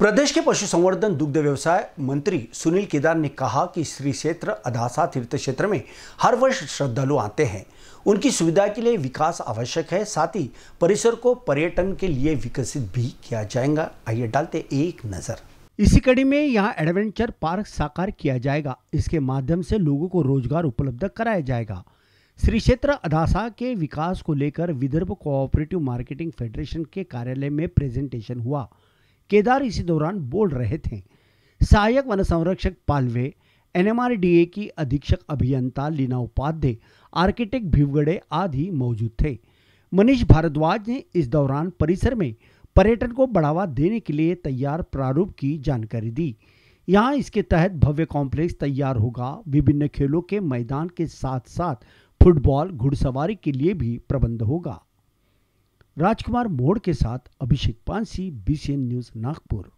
प्रदेश के पशु संवर्धन दुग्ध व्यवसाय मंत्री सुनील केदार ने कहा कि श्री क्षेत्र अदासा तीर्थ क्षेत्र में हर वर्ष श्रद्धालु आते हैं उनकी सुविधा के लिए विकास आवश्यक है साथ ही परिसर को पर्यटन के लिए विकसित भी किया जाएगा आइए डालते एक नज़र इसी कड़ी में यहाँ एडवेंचर पार्क साकार किया जाएगा इसके माध्यम से लोगों को रोजगार उपलब्ध कराया जाएगा श्री क्षेत्र अदासा के विकास को लेकर विदर्भ कोऑपरेटिव मार्केटिंग फेडरेशन के कार्यालय में प्रेजेंटेशन हुआ केदार इसी दौरान बोल रहे थे सहायक वन संरक्षक पालवे एनएमआरडीए की अधीक्षक अभियंता लीना उपाध्याय आर्किटेक्ट भीवगड़े आदि मौजूद थे मनीष भारद्वाज ने इस दौरान परिसर में पर्यटन को बढ़ावा देने के लिए तैयार प्रारूप की जानकारी दी यहाँ इसके तहत भव्य कॉम्प्लेक्स तैयार होगा विभिन्न खेलों के मैदान के साथ साथ फुटबॉल घुड़सवारी के लिए भी प्रबंध होगा राजकुमार मोड़ के साथ अभिषेक पांसी बीसीएन न्यूज नागपुर